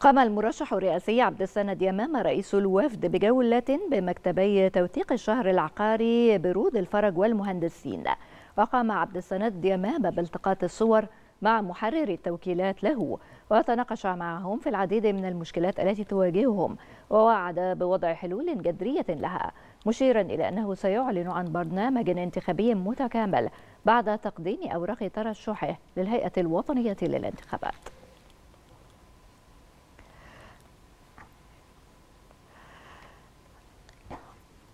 قام المرشح الرئاسي عبد السند يمام رئيس الوفد بجولة بمكتبي توثيق الشهر العقاري برود الفرج والمهندسين وقام عبد السند يمام بالتقاط الصور مع محرر التوكيلات له وتناقش معهم في العديد من المشكلات التي تواجههم ووعد بوضع حلول جذرية لها مشيرا إلى أنه سيعلن عن برنامج انتخابي متكامل بعد تقديم أوراق ترشحه للهيئة الوطنية للانتخابات